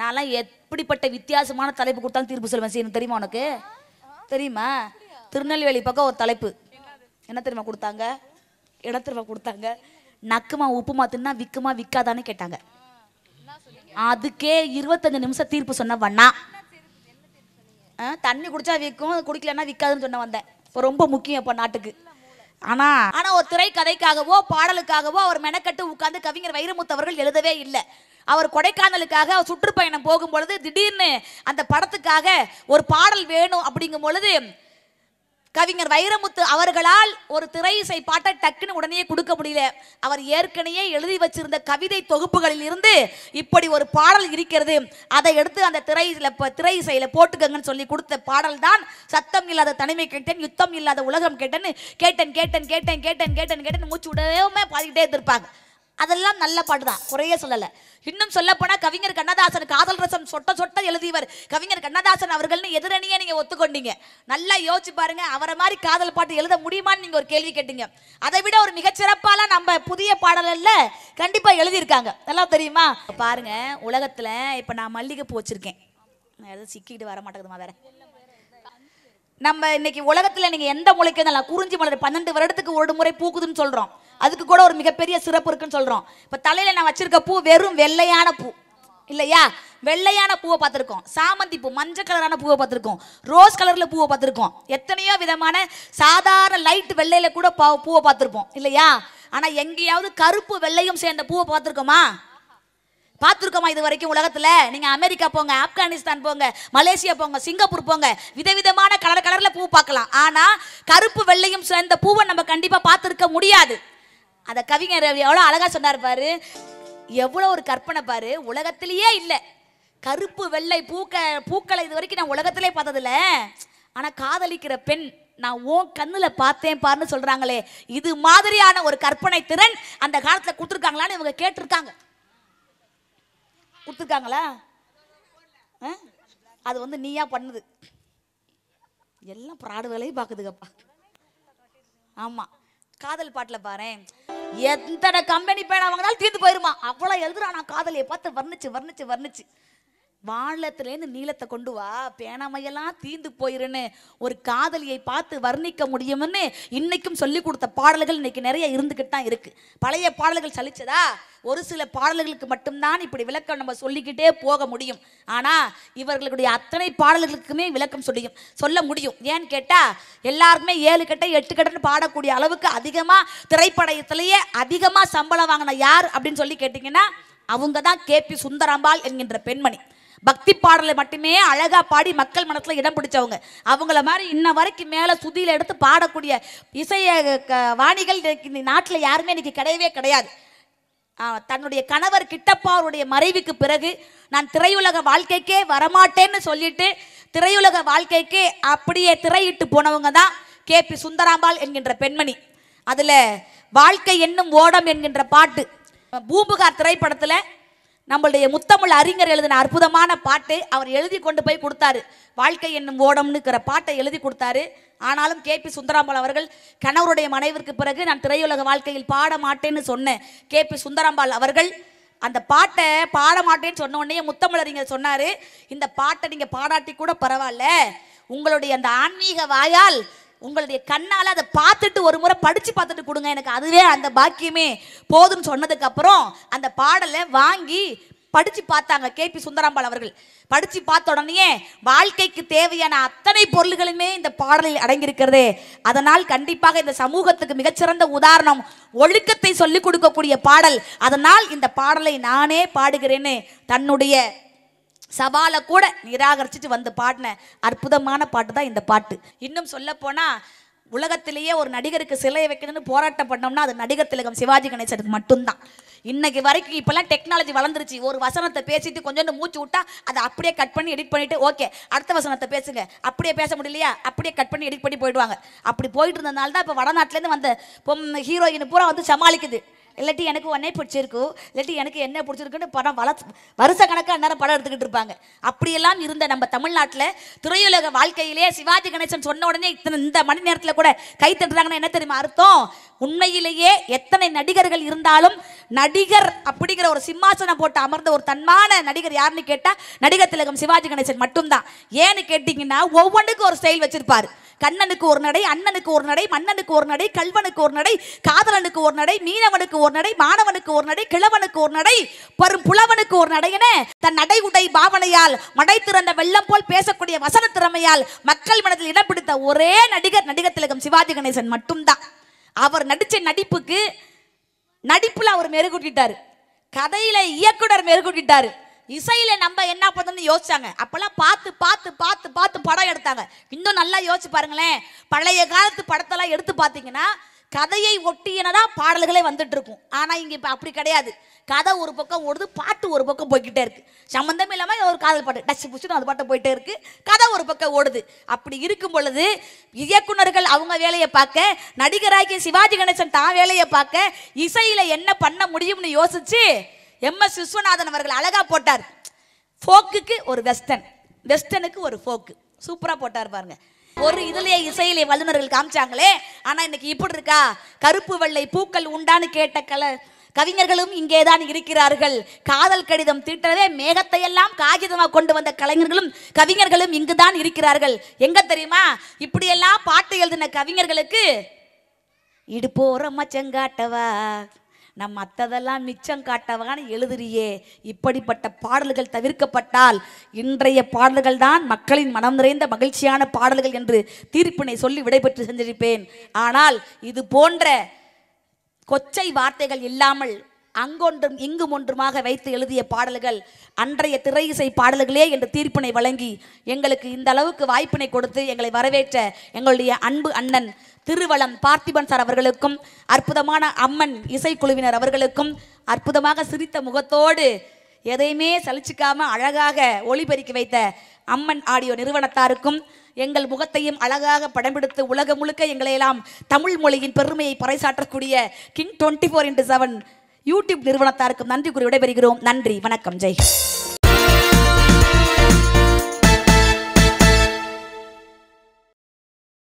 நான்லாம் எப்படிப்பட்ட வித்தியாசமான தலைப்பு கொடுத்தாலும் தீர்ப்பு சொல்லுவேன் செய்யணும் தெரியுமா உனக்கு தெரியுமா திருநெல்வேலி பக்கம் ஒரு தலைப்பு என்ன தெரியுமா கொடுத்தாங்க என்ன தெரியுமா கொடுத்தாங்க நக்குமா உப்புமா தின்னா விக்குமா விற்காதான்னு கேட்டாங்க அதுக்கே இருபத்தஞ்சு நிமிஷம் தீர்ப்பு சொன்ன வண்ணா தண்ணி குடிச்சா விற்கும் குடிக்கலன்னா விற்காதுன்னு சொன்ன வந்தேன் இப்போ ரொம்ப முக்கியம் இப்போ நாட்டுக்கு ஆனா ஆனா ஒரு திரைக்கதைக்காகவோ பாடலுக்காகவோ அவர் மெனக்கட்டு உட்கார்ந்து கவிஞர் வைரமுத்து அவர்கள் எழுதவே இல்லை அவர் கொடைக்கானலுக்காக சுற்றுப்பயணம் போகும் பொழுது திடீர்னு அந்த படத்துக்காக ஒரு பாடல் வேணும் அப்படிங்கும் பொழுது கவிஞர் வைரமுத்து அவர்களால் ஒரு திரை இசை பாட்டை டக்குன்னு உடனே கொடுக்க முடியல அவர் ஏற்கனவே எழுதி வச்சிருந்த கவிதை தொகுப்புகளில் இருந்து இப்படி ஒரு பாடல் இருக்கிறது அதை எடுத்து அந்த திரையில திரை இசையில போட்டுக்கங்கன்னு சொல்லி கொடுத்த பாடல் தான் சத்தம் இல்லாத தனிமை கேட்டேன் யுத்தம் இல்லாத உலகம் கேட்டேன்னு கேட்டேன் கேட்டேன் கேட்டேன் கேட்டேன் கேட்டேன் கேட்டன் மூச்சு விடவே பாடிக்கிட்டே இருப்பாங்க அதெல்லாம் நல்ல பாட்டு தான் குறைய சொல்லலை இன்னும் சொல்லப்போனால் கவிஞர் கண்ணதாசன் காதல் ரசம் சொட்ட சொட்ட எழுதியவர் கவிஞர் கண்ணதாசன் அவர்கள்னு எதிரணியே நீங்கள் ஒத்துக்கொண்டீங்க நல்லா யோசிச்சு பாருங்க அவரை மாதிரி காதல் பாட்டு எழுத முடியுமான்னு நீங்கள் ஒரு கேள்வி கேட்டீங்க அதை விட ஒரு மிகச்சிறப்பாலாம் நம்ம புதிய பாடலில் கண்டிப்பாக எழுதியிருக்காங்க நல்லா தெரியுமா பாருங்க உலகத்தில் இப்போ நான் மல்லிகைப்பூ வச்சுருக்கேன் எதுவும் சிக்கிக்கிட்டு வர மாட்டேங்குது வேற நம்ம இன்னைக்கு உலகத்தில் நீங்கள் எந்த முளைக்கு இருந்தாலும் குறிஞ்சி மலர் பன்னெண்டு வருடத்துக்கு ஒரு முறை பூக்குதுன்னு சொல்கிறோம் அதுக்கு கூட ஒரு மிகப்பெரிய சிறப்பு இருக்குன்னு சொல்கிறோம் இப்போ தலையில் நான் வச்சுருக்க பூ வெறும் வெள்ளையான பூ இல்லையா வெள்ளையான பூவை பார்த்துருக்கோம் சாமந்தி பூ மஞ்சள் கலரான பூவை பார்த்துருக்கோம் ரோஸ் கலரில் பூவை பார்த்துருக்கோம் எத்தனையோ விதமான சாதாரண லைட் வெள்ளையில கூட பூவை பார்த்துருப்போம் இல்லையா ஆனால் எங்கேயாவது கருப்பு வெள்ளையும் சேர்ந்த பூவை பார்த்துருக்கோமா பார்த்துருக்கோமா இது வரைக்கும் உலகத்தில் நீங்கள் அமெரிக்கா போங்க ஆப்கானிஸ்தான் போங்க மலேசியா போங்க சிங்கப்பூர் போங்க விதவிதமான கலர் கலரில் பூ பார்க்கலாம் ஆனால் கருப்பு வெள்ளையும் சேர்ந்த பூவை நம்ம கண்டிப்பாக பார்த்துருக்க முடியாது அந்த கவிஞர் எவ்வளோ அழகாக சொன்னார் பாரு எவ்வளோ ஒரு கற்பனை பாரு உலகத்திலேயே இல்லை கருப்பு வெள்ளை பூக்க பூக்களை இது வரைக்கும் நான் உலகத்திலே பார்த்ததில்ல ஆனால் காதலிக்கிற பெண் நான் ஓ கண்ணில் பார்த்தேன் பாருன்னு சொல்கிறாங்களே இது மாதிரியான ஒரு கற்பனை திறன் அந்த காலத்தில் கொடுத்துருக்காங்களான்னு இவங்க கேட்டிருக்காங்க கொடுத்துருக்காங்களா அது வந்து நீயா பண்ணுது எல்லாம் ப்ராடு வேலையும் பார்க்குதுங்கப்பா ஆமாம் காதல் பாட்டில் பாரு எத்தனை கம்பெனி பேனா அவங்களால தீர்ந்து போயிருமா அவ்வளோ எழுதுறான் நான் காதலியை பார்த்து வர்ணிச்சு வர்ணிச்சு வர்ணிச்சு வானத்துலேருந்து நீளத்தை கொண்டு வா பேனாமையெல்லாம் தீந்து போயிருன்னு ஒரு காதலியை பார்த்து வர்ணிக்க முடியும்னு இன்னைக்கும் சொல்லி கொடுத்த பாடல்கள் இன்னைக்கு நிறைய இருந்துக்கிட்டு தான் இருக்கு பழைய பாடல்கள் சலிச்சதா ஒரு சில பாடல்களுக்கு மட்டும்தான் இப்படி விளக்கம் நம்ம சொல்லிக்கிட்டே போக முடியும் ஆனால் இவர்களுடைய அத்தனை பாடல்களுக்குமே விளக்கம் சொல்லியும் சொல்ல முடியும் ஏன்னு கேட்டால் எல்லாருக்குமே ஏழு கட்டை எட்டு கட்டன்னு பாடக்கூடிய அளவுக்கு அதிகமாக திரைப்படத்திலேயே அதிகமாக சம்பளம் வாங்கின யார் அப்படின்னு சொல்லி கேட்டிங்கன்னா அவங்க தான் கே பி சுந்தராம்பாள் என்கின்ற பெண்மணி பக்தி பாடலை மட்டுமே அழகாக பாடி மக்கள் மனசில் இடம் பிடிச்சவங்க அவங்கள மாதிரி இன்ன வரைக்கும் மேலே சுதியில் எடுத்து பாடக்கூடிய இசைய வாணிகள் இந்த நாட்டில் யாருமே இன்றைக்கி கிடையவே கிடையாது தன்னுடைய கணவர் கிட்டப்பாவருடைய மறைவுக்கு பிறகு நான் திரையுலக வாழ்க்கைக்கே வரமாட்டேன்னு சொல்லிட்டு திரையுலக வாழ்க்கைக்கே அப்படியே திரையிட்டு போனவங்க தான் கே பி சுந்தராம்பாள் என்கின்ற பெண்மணி அதில் வாழ்க்கை என்னும் ஓடம் என்கின்ற பாட்டு பூம்புகார் திரைப்படத்தில் நம்மளுடைய முத்தமிழ் அறிஞர் எழுதின அற்புதமான பாட்டு அவர் எழுதி கொண்டு போய் கொடுத்தாரு வாழ்க்கை என்னும் ஓடம்னு இருக்கிற பாட்டை எழுதி கொடுத்தாரு ஆனாலும் கே பி சுந்தராம்பாள் அவர்கள் கணவருடைய மனைவிற்கு பிறகு நான் திரையுலக வாழ்க்கையில் பாட மாட்டேன்னு சொன்னேன் கே பி சுந்தராம்பாள் அவர்கள் அந்த பாட்டை பாட மாட்டேன்னு சொன்ன உடனே அறிஞர் சொன்னார் இந்த பாட்டை நீங்கள் பாடாட்டி கூட பரவாயில்ல உங்களுடைய அந்த ஆன்மீக வாயால் உங்களுடைய கண்ணால் அதை பார்த்துட்டு ஒரு முறை படித்து பார்த்துட்டு கொடுங்க எனக்கு அதுவே அந்த பாக்கியமே போதும்னு சொன்னதுக்கப்புறம் அந்த பாடலை வாங்கி படித்து பார்த்தாங்க கேபி சுந்தராம்பாள் அவர்கள் படித்து பார்த்த உடனே வாழ்க்கைக்கு தேவையான அத்தனை பொருள்களுமே இந்த பாடலில் அடங்கியிருக்கிறது அதனால் கண்டிப்பாக இந்த சமூகத்துக்கு மிகச்சிறந்த உதாரணம் ஒழுக்கத்தை சொல்லிக் கொடுக்கக்கூடிய பாடல் அதனால் இந்த பாடலை நானே பாடுகிறேன்னு தன்னுடைய சவால கூட நிராகரிச்சுட்டு வந்து பாடின அற்புதமான பாட்டு தான் இந்த பாட்டு இன்னும் சொல்ல போனா உலகத்திலேயே ஒரு நடிகருக்கு சிலையை வைக்கணும்னு போராட்டம் பண்ணோம்னா அது நடிகர் திலகம் சிவாஜி கணேசனுக்கு மட்டும்தான் இன்னைக்கு வரைக்கும் இப்போல்லாம் டெக்னாலஜி வளர்ந்துருச்சு ஒரு வசனத்தை பேசிட்டு கொஞ்சோண்டு மூச்சு விட்டா அதை அப்படியே கட் பண்ணி எடிட் பண்ணிட்டு ஓகே அடுத்த வசனத்தை பேசுங்க அப்படியே பேச முடியலையா அப்படியே கட் பண்ணி எடிட் பண்ணி போயிடுவாங்க அப்படி போயிட்டு இருந்ததுனால தான் இப்போ வடநாட்டிலேருந்து வந்த ஹீரோயின் பூரா வந்து சமாளிக்குது இல்லாட்டி எனக்கு ஒன்றே பிடிச்சிருக்கும் இல்லாட்டி எனக்கு என்ன பிடிச்சிருக்குன்னு படம் வள வருஷ கணக்காக நேரம் படம் எடுத்துக்கிட்டு இருப்பாங்க அப்படியெல்லாம் இருந்த நம்ம தமிழ்நாட்டில் துறையுலக வாழ்க்கையிலே சிவாஜி கணேசன் சொன்ன உடனே இத்தனை இந்த மணி நேரத்தில் கூட கை தட்டுறாங்கன்னா என்ன தெரியுமா அர்த்தம் உண்மையிலேயே எத்தனை நடிகர்கள் இருந்தாலும் நடிகர் அப்படிங்கிற ஒரு சிம்மாசனம் போட்டு அமர்ந்த ஒரு தன்மான நடிகர் யாருன்னு கேட்டால் நடிகர் திலகம் சிவாஜி கணேசன் மட்டும்தான் ஏன்னு கேட்டிங்கன்னா ஒவ்வொன்றுக்கும் ஒரு ஸ்டைல் வச்சுருப்பார் கண்ணனுக்கு ஒரு நடை அண்ணனுக்கு ஒரு நடை மன்னனுக்கு ஒரு நடை கல்வனுக்கு ஒரு நடை காதலனுக்கு ஒரு நடை மீனவனுக்கு ஒரு நடை மாணவனுக்கு ஒரு நடை கிழவனுக்கு ஒரு நடை பெரும் புலவனுக்கு ஒரு என தன் நடை உடை பாவனையால் மடை திறந்த வெள்ளம் போல் பேசக்கூடிய வசன திறமையால் மக்கள் மனதில் இடம் பிடித்த ஒரே நடிகர் நடிகர் திலகம் சிவாஜி கணேசன் மட்டும்தான் அவர் நடித்த நடிப்புக்கு நடிப்பில் அவர் மெருகூட்டிட்டார் கதையில இயக்குனர் மெருகூட்டிட்டார் இசையில நம்ம என்ன பண்ணணும்னு யோசிச்சாங்க அப்பெல்லாம் பார்த்து பார்த்து பார்த்து பார்த்து படம் எடுத்தாங்க இன்னும் நல்லா யோசிச்சு பாருங்களேன் பழைய காலத்து படத்தெல்லாம் எடுத்து பார்த்தீங்கன்னா கதையை ஒட்டியனதான் பாடல்களே வந்துட்டு இருக்கும் ஆனால் இங்கே இப்போ அப்படி கிடையாது கதை ஒரு பக்கம் ஓடுது பாட்டு ஒரு பக்கம் போய்கிட்டே இருக்கு சம்மந்தம் இல்லாமல் ஒரு காதல் பாட்டு டச்சு புச்சுன்னு அது பாட்டை போயிட்டே இருக்கு கதை ஒரு பக்கம் ஓடுது அப்படி இருக்கும் பொழுது இயக்குநர்கள் அவங்க வேலையை பார்க்க நடிகராகிய சிவாஜி கணேசன் தான் வேலையை பார்க்க இசையில் என்ன பண்ண முடியும்னு யோசிச்சு எம் எஸ் விஸ்வநாதன் அவர்கள் அழகாக போட்டார் ஃபோக்குக்கு ஒரு வெஸ்டர்ன் வெஸ்டனுக்கு ஒரு ஃபோக்கு சூப்பராக போட்டார் பாருங்க ஒரு இதுலேயே இசையிலே வல்லுநர்கள் காமிச்சாங்களே ஆனால் இன்னைக்கு இப்படி இருக்கா கருப்பு வெள்ளை பூக்கள் உண்டானு கேட்ட கல கவிஞர்களும் இங்கே தான் இருக்கிறார்கள் காதல் கடிதம் தீட்டவே மேகத்தை எல்லாம் காகிதமாக கொண்டு வந்த கலைஞர்களும் கவிஞர்களும் இங்கு தான் இருக்கிறார்கள் எங்க தெரியுமா இப்படியெல்லாம் பாட்டு எழுதின கவிஞர்களுக்கு இடுப்போரம்மா செங்காட்டவா நம் மற்றதெல்லாம் மிச்சம் காட்டவகான எழுதுறியே இப்படிப்பட்ட பாடல்கள் தவிர்க்கப்பட்டால் இன்றைய பாடல்கள் தான் மக்களின் மனம் நிறைந்த மகிழ்ச்சியான பாடல்கள் என்று தீர்ப்பினை சொல்லி விடைபெற்று சென்றிருப்பேன் ஆனால் இது போன்ற கொச்சை வார்த்தைகள் இல்லாமல் அங்கொன்றும் இங்கும் ஒன்றுமாக வைத்து எழுதிய பாடல்கள் அன்றைய திரை இசை பாடல்களே என்று தீர்ப்பினை வழங்கி எங்களுக்கு இந்த அளவுக்கு வாய்ப்பினை கொடுத்து எங்களை வரவேற்ற எங்களுடைய அன்பு அண்ணன் திருவளம் பார்த்திபன் சார் அவர்களுக்கும் அற்புதமான அம்மன் இசைக்குழுவினர் அவர்களுக்கும் அற்புதமாக சிரித்த முகத்தோடு எதையுமே சலிச்சிக்காம அழகாக ஒளிபெருக்கி வைத்த அம்மன் ஆடியோ நிறுவனத்தாருக்கும் எங்கள் முகத்தையும் அழகாக படம் பிடித்து உலகம் முழுக்க எங்களையெல்லாம் தமிழ் மொழியின் பெருமையை பறைசாற்றக்கூடிய king twenty four into seven YouTube நிறுவனத்தாருக்கும் நன்றி கூறி விடைபெறுகிறோம் நன்றி வணக்கம் ஜெய்